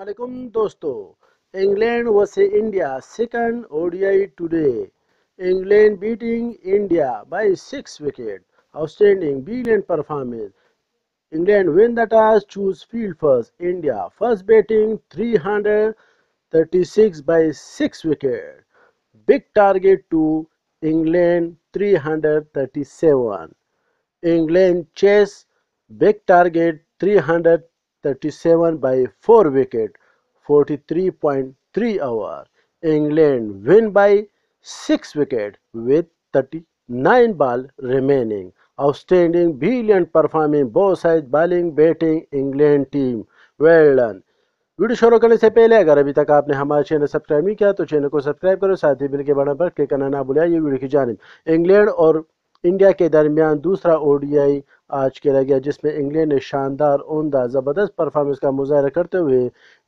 असलकुम दोस्तों England versus India second ODI today England beating India by six wicket outstanding brilliant performance England win the toss choose field first India first batting 336 by six wicket big target to England 337 England chase big target 300 37 by 4 wicket 43.3 over england win by 6 wicket with 39 ball remaining outstanding brilliant performing both sides bowling batting england team well done video शुरू करने से पहले अगर अभी तक आपने हमारे channel subscribe नहीं किया तो चैनल को सब्सक्राइब करो साथ ही बिल के बटन पर क्लिक करना ना भूलें ये वीडियो की जानब इंग्लैंड और इंडिया के दरमियान दूसरा ओडीआई आज खेला गया जिसमें इंग्लैंड ने शानदार उमदा ज़बरदस्त परफॉर्मेंस का मुजाहरा करते हुए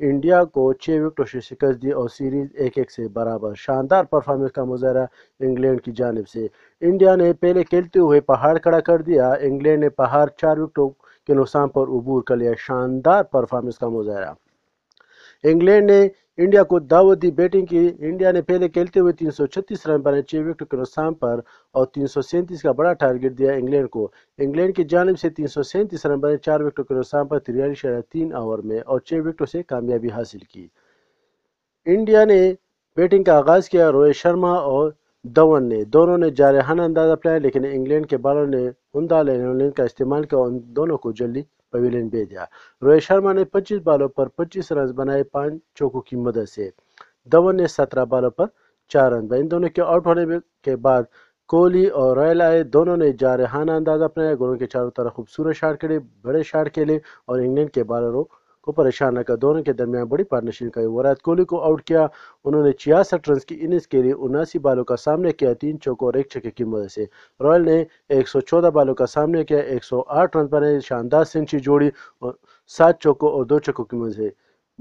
इंडिया को छः विकेटों से शिकस्त दी और सीरीज एक एक से बराबर शानदार परफॉर्मेंस का मुजाहरा इंग्लैंड की जानब से इंडिया ने पहले खेलते हुए पहाड़ खड़ा कर दिया इंग्लैंड ने पहाड़ चार विकटों के नुकसान पर अबूर कर लिया शानदार परफॉर्मेंस का मुजाहरा इंग्लैंड ने इंडिया को दावत दी बैटिंग की इंडिया ने पहले खेलते हुए 336 रन बनाए छह विकेट के नुकसान पर और तीन का बड़ा टारगेट दिया इंग्लैंड को इंग्लैंड की जानब से तीन रन बने चार विकेटों के नुकसान पर तिरयालीस तीन ओवर में और छह विकेटों से कामयाबी हासिल की इंडिया ने बैटिंग का आगाज़ किया रोहित शर्मा और धवन ने दोनों ने जारहाना अंदाज अपनाया लेकिन इंग्लैंड के बॉलर ने उमदा लेन का इस्तेमाल किया उन दोनों को जल्दी पवेलियन भेजा रोहित शर्मा ने 25 बालों पर 25 रन बनाए पांच चौकों की मदद से धवन ने 17 बालों पर चार रन बनाए इन दोनों के आउट होने के बाद कोहली और रॉयल आए दोनों ने जारहाना अंदाज अपनाया गोलों के चारों तरफ खूबसूरत शार्ट खेले बड़े शार्ट खेले और इंग्लैंड के बॉलरों को परेशान रखा दोनों के दरमियान बड़ी पार्टनरशिप का विराट कोहली को आउट किया उन्होंने छियासठ रन की इनिंग्स के लिए उन्नासी बालों का सामना किया तीन चौकों और एक छक्के की मदद से रॉयल ने एक बालों का सामना किया एक रन पर शानदार सेंचुरी जोड़ी और सात चौकों और दो चौकों की मदद से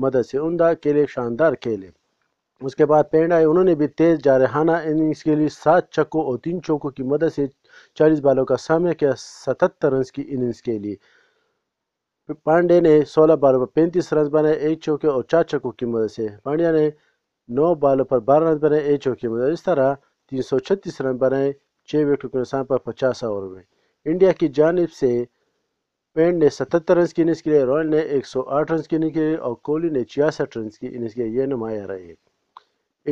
मदद से उमदा के लिए शानदार खेले उसके बाद पेंड आए उन्होंने भी तेज जारहाना इनिंग्स के लिए सात छक्कों और तीन चौकों की मदद से चालीस बालों का सामना किया सतहत्तर रन की इनिंग्स के लिए पांडे ने 16 बालों पर पैंतीस रन बनाए एक चौके और चार चौकों की मदद से पांड्या ने 9 बालों पर 12 रन बनाए एक चौके की मदद इस तरह 336 रन बनाए छः विकेटों के नुकसान पर पचास ओवर में इंडिया की जानब से पेंड ने सतहत्तर रन की इनिंग्स के लिए रॉयल ने 108 रन की इनिंग के लिए और कोहली ने छियासठ रन की इनिंग्स के लिए ये नुमाया रही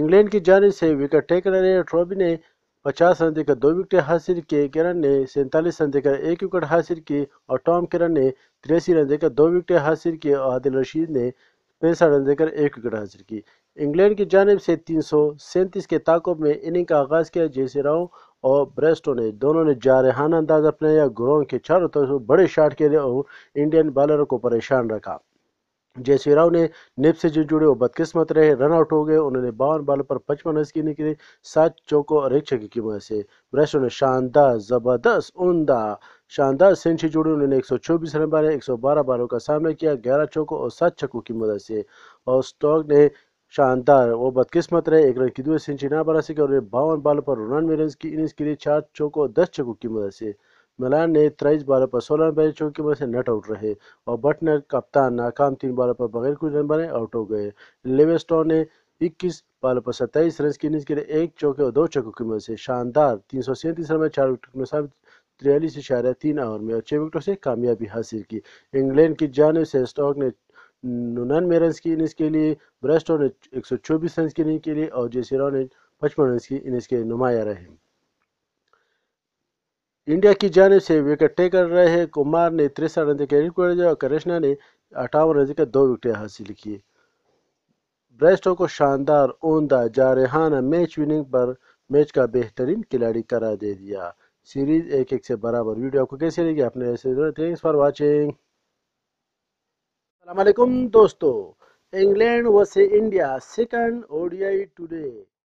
इंग्लैंड की जानब से विकेट टेकर ट्रॉबी ने पचास रन देकर दो विकेट हासिल किए किरण ने सैंतालीस रन देकर एक विकेट हासिल की और टॉम किरण ने तिरासी रन देकर दो विकेट हासिल किए और आदिल रशीद ने पैंसठ रन देकर एक विकेट हासिल की इंग्लैंड की जानब से तीन के ताकों में इनिंग का आगाज़ किया जैसे राव और ब्रेस्टो ने दोनों ने जारहाना अंदाज अपनाया गुरों के चारों तरफ बड़े शॉट खेले और इंडियन बॉलरों को परेशान रखा राव ने निप से जो जुड़े वो बदकिस्मत रहे रन आउट हो गए उन्होंने बावन बॉलों पर पचपन रन की निकली सात चौकों और एक छक्के की मदद से ब्रैशों ने शानदार जबरदस्त उमदा शानदार सेंचुरी जुड़ी उन्होंने 124 रन सौ 112 बॉलों का सामना किया ग्यारह चौकों और सात छक्कों की मदद से और स्टॉक ने शानदार वो बदकिस्मत रहे एक रन की दो सेंचुरी ना बना सके और बावन बॉलों पर उन्नानवे रन की इनिंग्स के लिए चार चौकों और दस छक्कों की मदद से मिलान ने तेईस बॉलों पर सोलह रन बनाए चूंकि उनमें से नट आउट रहे और बटनर कप्तान नाकाम तीन बॉलों पर बगैर कुछ रन बने आउट हो गए लेवेस्टोन ने 21 बॉलों पर सत्ताईस रन की इनिंग्स के लिए एक चौके और दो चौकों की मदद से शानदार तीन सौ सैंतीस रन में चार विकेट नुसार तिरयालीस इशारा तीन ओवर में और छह विकेटों से कामयाबी हासिल की इंग्लैंड की जानब से स्टॉक ने निन्यानवे रन की इनिंग्स के लिए ब्रेस्टो ने एक सौ चौबीस रन की इनिंग के लिए और जेसीराव ने पचपन रन की इनिंग्स के लिए नुमाया रहे इंडिया की जानब से विकेट टेकर रहे कुमार ने तिरसठ रन के रिकॉर्ड और कृष्णा ने अठावन रन के दो विकेट हासिल किए ब्रेस्टो को शानदार उमदा जारहाना मैच विनिंग पर मैच का बेहतरीन खिलाड़ी करा दे दिया सीरीज एक एक से बराबर वीडियो आपको कैसे लगी आपने थैंक्स फॉर वॉचिंग अलैक्म दोस्तों England versus India second ODI today